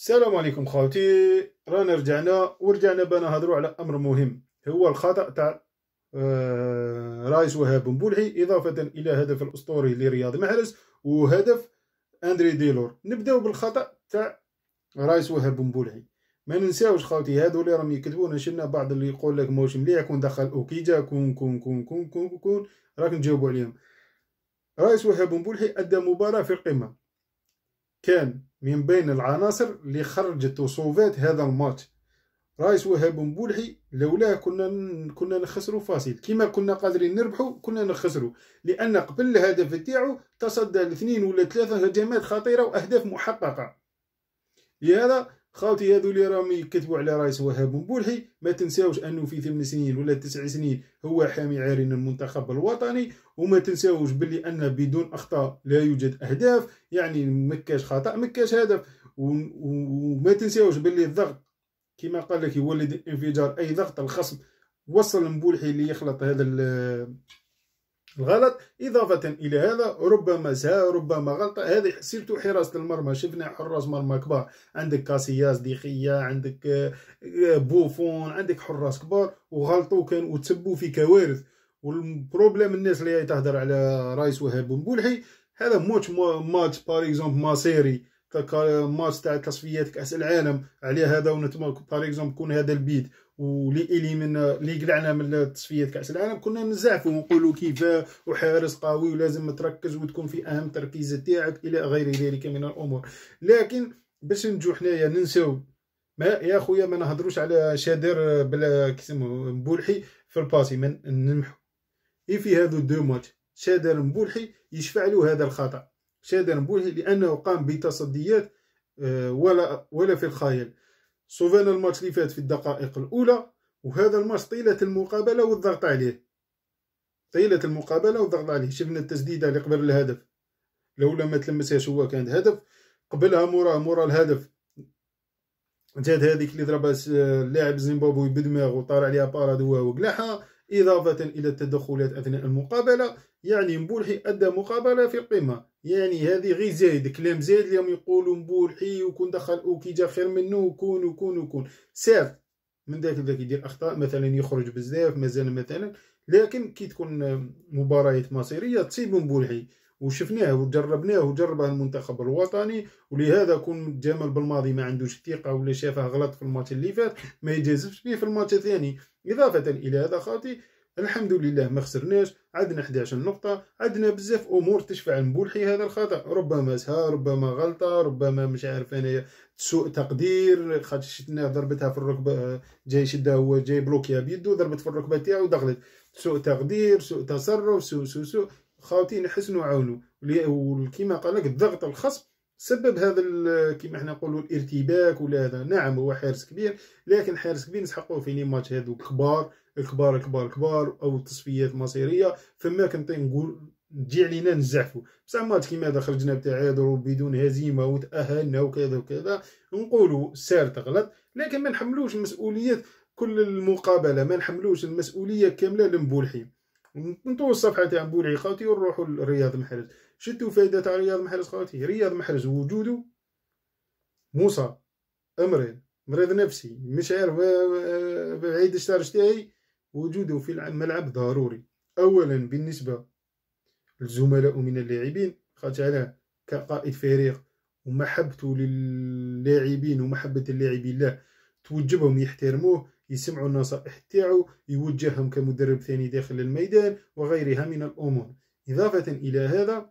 السلام عليكم خاوتي رانا رجعنا ورجعنا بانا هضروا على امر مهم هو الخطا تاع آه، رايس وهاب بولحي اضافه الى هدف الاسطوري لرياض محرز وهدف اندري ديلور نبداو بالخطا تاع رايس وهاب بولحي ما ننساوش خاوتي هادو اللي راهم يكتبونا شلنا بعض اللي يقول لك موش مليح كون دخل اوكيجا كون كون كون كون كون كون راك نجاوبوا عليهم رايس وهاب بولحي ادى مباراه في القمه كان من بين العناصر اللي خرجت وصوفات هذا الماتش رايس وهاب مبولحي لولاه كنا كنا نخسروا فاصل كيما كنا قادرين نربحوا كنا نخسروا لان قبل الهدف تاعو تصدى لاثنين ولا ثلاثه هجمات خطيره واهداف محققه لهذا خاوتي هذو اللي راهم يكتبوا على رئيس وهاب بولحي ما تنساوش انه في ثمان سنين ولا تسع سنين هو حامي عارين المنتخب الوطني وما تنساوش باللي ان بدون اخطاء لا يوجد اهداف يعني مكاش خطا مكاش هدف وما تنساوش باللي الضغط كما قال لك يولد انفجار اي ضغط الخصم وصل مبولحي اللي يخلط هذا الغلط إضافة إلى هذا ربما ساء ربما غلط هذه سيرتو حراسة المرمى شفنا حراس مرمى كبار عندك كاسياس ديخيا عندك آه، بوفون عندك حراس كبار وغلطوا كان وتسبوا في كوارث والبروبليم الناس اللي تهدر على رايس وهاب بن بولحي هذا موتش ماتش بار اكزومبل ما كماس تاع تصفيات كاس العالم على هذا ونتمنى باغ اكزومبل كون هذا البيت ولي الي من اللي قلعنا من تصفيات كاس العالم كنا نزعفوا ونقولوا كيف وحارس قوي ولازم تركز وتكون في اهم تركيز تاعك الى غير ذلك من الامور لكن باش نجو حنايا ننساو ما يا خويا ما نهضروش على شادر بلا كيسمو مبولحي في الباسي من نمحو اي في هذو دو ماتش شادر مبولحي يشفع له هذا الخطا شادر بوحي لانه قام بتصديات آه، ولا ولا في الخيال سوفان الماتش اللي فات في الدقائق الاولى وهذا الماتش طيله المقابله والضغط عليه طيله المقابله والضغط عليه شفنا التسديده اللي قبل الهدف لولا ما تلمسهاش هو كانت هدف قبلها مورا مورا الهدف جات هذيك اللي ضربها آه، اللاعب الزيمبابوي بدماغ وطار عليها بارادو وقلعها إضافة إلى التدخلات أثناء المقابلة يعني مبولحي أدى مقابلة في القمة يعني هذه غير زايد كلام زايد اليوم يقولوا مبولحي وكون دخل أوكي جا خير منه وكون وكون وكون ساف من ذاك ذاك يدير أخطاء مثلا يخرج بزاف مازال مثلا لكن كي تكون مباريات مصيرية تصيب مبولحي وشفناه وجربناه وجربه المنتخب الوطني ولهذا كون متجامل بالماضي ما عندوش الثقه ولا شافه غلط في الماتش اللي فات ما يجازفش به في الماتش الثاني اضافه الى هذا خاطي الحمد لله ما خسرناش عندنا 11 نقطة عندنا بزاف أمور تشفع لبولحي هذا الخطأ ربما سهى ربما غلطة ربما مش عارف أنا سوء تقدير خاطر شتنا ضربتها في الركبة جاي شدها هو جاي بلوكيا بيدو ضربت في الركبة تاعو دخلت سوء تقدير سوء تصرف سوء سوء سوء خاوتي حسنوا وعاونوا وكما قال لك الضغط الخصب سبب هذا كما حنا نقولوا الارتباك ولا هذا نعم هو حارس كبير لكن حارس كبير نسحقوه في لي ماتش هذو كبار الكبار الكبار الكبار او التصفيات مصيريه فما كنت نقول تجي علينا نزعفو بصح ماتش كيما هذا خرجنا بتعادل وبدون هزيمه وتاهلنا وكذا وكذا نقولوا سارت تغلط لكن ما نحملوش مسؤوليه كل المقابله ما نحملوش المسؤوليه كامله لمبولحين نطوي الصفحه تاع بولعي خاوتي ونروحوا لرياض محرز شتو فايده تاع رياض محرز خاوتي رياض محرز وجوده موسى امرين مريض نفسي مش عارف بعيد الشهر تاعي وجوده في الملعب ضروري اولا بالنسبه للزملاء من اللاعبين خاطر علاه كقائد فريق ومحبته للاعبين ومحبه اللاعبين له توجبهم يحترموه يسمعوا النصائح تاعو يوجههم كمدرب ثاني داخل الميدان وغيرها من الأمور إضافة إلى هذا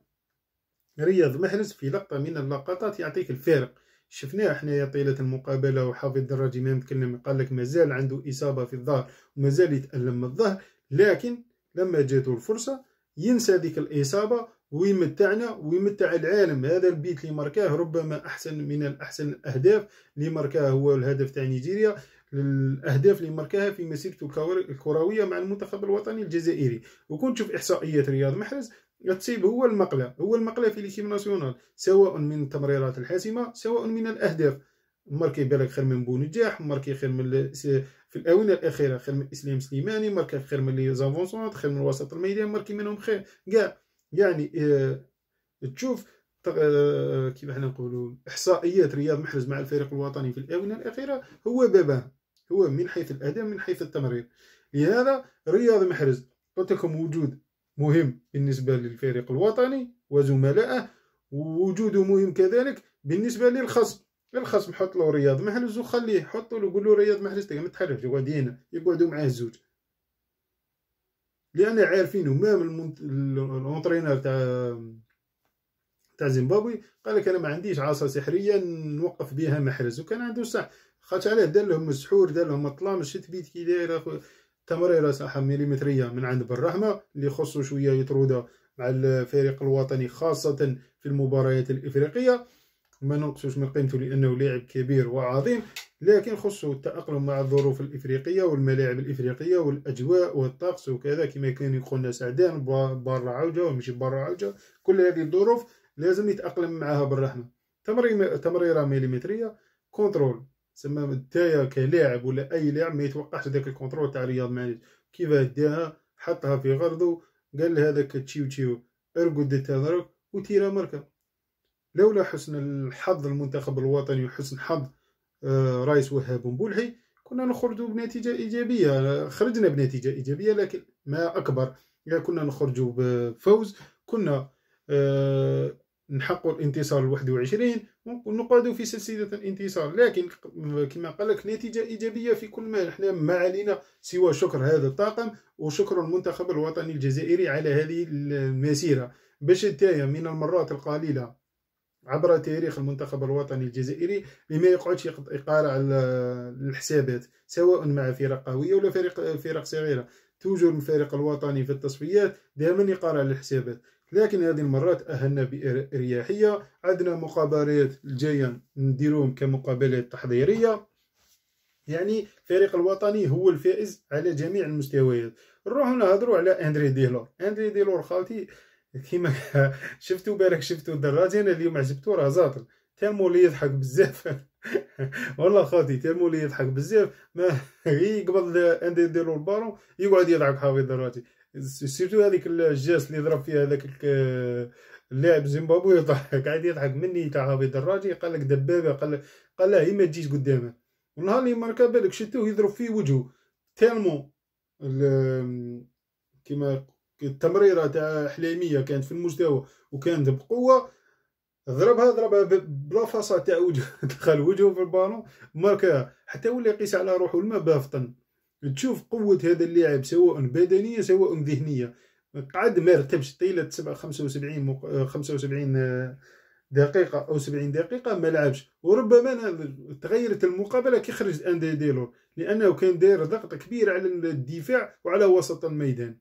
رياض محرز في لقطة من اللقطات يعطيك الفارق شفناه حنايا طيلة المقابلة وحافظ الدراجي ما متكلم قال لك مازال عنده إصابة في الظهر ومازال يتألم من الظهر لكن لما جاته الفرصة ينسى ذيك الإصابة ويمتعنا ويمتع العالم هذا البيت اللي ربما أحسن من الأحسن الأهداف اللي هو الهدف تاع نيجيريا للاهداف اللي مركاها في مسيرته الكرويه مع المنتخب الوطني الجزائري وكون تشوف احصائيات رياض محرز تصيب هو المقله هو المقله في ليكيب ناسيونال سواء من التمريرات الحاسمه سواء من الاهداف ماركي بالك خير من بونجاح ماركي خير من في الاونه الاخيره خير من اسلام سليماني ماركي خير من لي زافونسونت خير من وسط الميدان ماركي منهم خير كاع يعني اه تشوف آه، كيف حنا نقولوا احصائيات رياض محرز مع الفريق الوطني في الاونه الاخيره هو باباه هو من حيث الأداء من حيث التمرير لهذا رياض محرز قلت لكم وجود مهم بالنسبة للفريق الوطني وزملائه ووجوده مهم كذلك بالنسبة للخصم الخصم حط له رياض محرز وخليه حط له قول له رياض محرز ما تحرفش يقعد هنا يقعدوا معاه الزوج لان عارفينه مام الاونترينر تاع تاع زيمبابوي قال لك انا ما عنديش عصا سحريه نوقف بها محرز وكان عنده صح خاطش علاه دار لهم السحور دار لهم الظلام شت بيت كي داير اخويا تمريرة صح مليمترية من عند بالرحمة اللي خصو شوية يطرودها مع الفريق الوطني خاصة في المباريات الإفريقية ما نقصوش من قيمته لأنه لاعب كبير وعظيم لكن خصو التأقلم مع الظروف الإفريقية والملاعب الإفريقية والأجواء والطقس وكذا كما كان يقولنا سعدان برا عوجة ومشي برا عوجة كل هذه الظروف لازم يتأقلم معها بالرحمة تمريرة مليمترية كونترول تسمى نتايا كلاعب ولا اي لاعب ما يتوقعش داك الكونترول تاع رياض معلول كيفاه داها حطها في غرضه قال هذاك تشيو تشيو ارقد تهضرك وتيرا مركا لولا حسن الحظ المنتخب الوطني وحسن حظ آه، رئيس وهاب بولحي كنا نخرجوا بنتيجة إيجابية خرجنا بنتيجة إيجابية لكن ما أكبر إذا كنا نخرجوا بفوز كنا آه، نحقق الانتصار ال 21 ونقعدوا في سلسله الانتصار لكن كما قال لك نتيجه ايجابيه في كل ما احنا ما علينا سوى شكر هذا الطاقم وشكر المنتخب الوطني الجزائري على هذه المسيره باش تايا من المرات القليله عبر تاريخ المنتخب الوطني الجزائري لما يقعدش يقارع الحسابات سواء مع فرق قويه ولا فرق فرق صغيره توجد الفريق الوطني في التصفيات دائما يقارع الحسابات لكن هذه المرات اهلنا باريحيه عندنا مقابلات الجايه نديروهم كمقابلات تحضيريه يعني الفريق الوطني هو الفائز على جميع المستويات نروحو نهضروا على اندري ديلور اندري ديلور خالتي كيما شفتو بالك شفتو الدراتي انا اليوم عجبتو راه زاطر تالمو لي يضحك بزاف والله خالتي تالمو لي يضحك بزاف ما قبل اندري ديلور البارون يقعد يضحك حافظ دراتي سيرتو هذيك الجاس اللي ضرب فيها هذاك اللاعب زيمبابوي يضحك قاعد يضحك مني تاع هابيد الراجي قال لك دبابه قال لك قال له ما تجيش قدامه والنهار اللي ماركا بالك شتوه يضرب فيه وجهه تالمون كيما التمريره تاع حليميه كانت في المستوى وكانت بقوه ضربها ضربها بلا فاصه تاع وجهه دخل وجهه في البالون ماركا حتى ولا يقيس على روحه الماء بافطن تشوف قوة هذا اللاعب سواء بدنية سواء ذهنية قعد ما رتبش طيلة سبع خمسة وسبعين مق... آه، خمسة وسبعين آه، دقيقة أو سبعين دقيقة ما لعبش وربما تغيرت المقابلة كي خرج أندي ديلور لأنه كان داير ضغط كبير على الدفاع وعلى وسط الميدان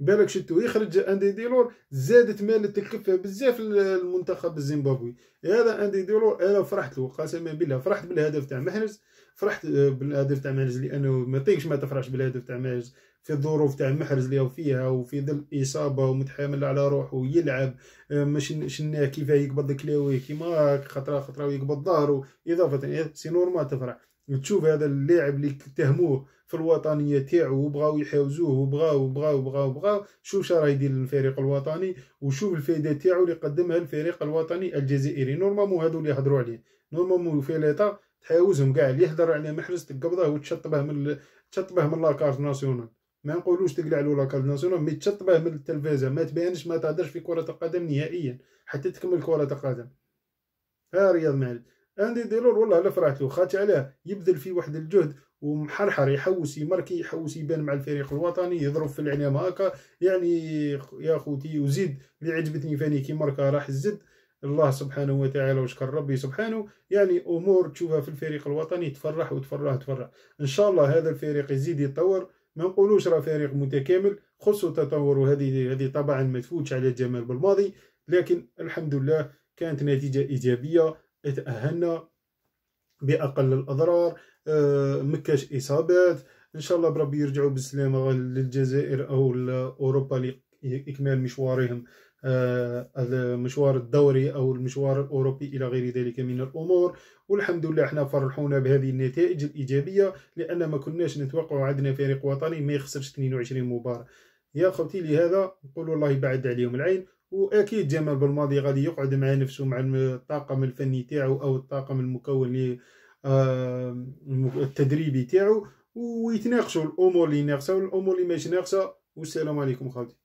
بالك شتو يخرج اندي ديلور زادت مالت الكفه بزاف المنتخب الزيمبابوي هذا اندي ديلور انا فرحت له قسما بالله فرحت بالهدف تاع محرز فرحت آه، بالهدف تاع محرز لانه ما طيقش ما تفرحش بالهدف تاع محرز في الظروف تاع محرز اللي فيها وفي ظل اصابه ومتحامل على روحه يلعب آه، مش شناه كيف يقبض الكلاوي كيما خطره خطره ويقبض ظهره اضافه إيه، سي نورمال تفرح تشوف هذا اللاعب اللي تهموه في الوطنيه تاعو وبغاو يحاوزوه وبغاو وبغاو وبغاو وبغاو شوف راه يدير للفريق الوطني وشوف الفائده تاعو اللي قدمها الفريق الوطني الجزائري نورمالمون هادو اللي يهضروا عليه نورمالمون في ليطا تحاوزهم كاع اللي يهضر على محرز تقبضه وتشطبه من تشطبه من لاكارت ناسيونال ما نقولوش تقلع له لاكارت ناسيونال مي تشطبه من التلفازه ما تبانش ما تهدرش في كره القدم نهائيا حتى تكمل كره القدم ها رياض معلم اندي ديلور والله لا فرحت له خاطر علاه يبذل في واحد الجهد ومحرحر يحوس يمركي يحوس يبان مع الفريق الوطني يضرب في الاعلام هكا يعني يا خوتي وزيد اللي عجبتني فاني كي ماركا راح الزد الله سبحانه وتعالى وشكر ربي سبحانه يعني امور تشوفها في الفريق الوطني تفرح وتفرح تفرح ان شاء الله هذا الفريق يزيد يتطور ما نقولوش راه فريق متكامل خصو تطور وهذه هذه طبعا ما تفوتش على الجمال بالماضي لكن الحمد لله كانت نتيجه ايجابيه تاهلنا باقل الاضرار آه، ما كاش اصابات ان شاء الله بربي يرجعوا بالسلامه للجزائر او لاوروبا لاكمال مشوارهم آه، مشوار الدوري او المشوار الاوروبي الى غير ذلك من الامور والحمد لله احنا فرحونا بهذه النتائج الايجابيه لان ما كناش نتوقع عندنا فريق وطني ما يخسرش 22 مباراه يا خوتي لهذا نقول الله يبعد عليهم العين واكيد جمال بالماضي غادي يقعد مع نفسه مع الطاقم الفني تاعو او الطاقم المكون لي آه، التدريبي تاعو ويتناقشوا الامور اللي ناقصه والامور اللي ماشي ناقصه والسلام عليكم خالتي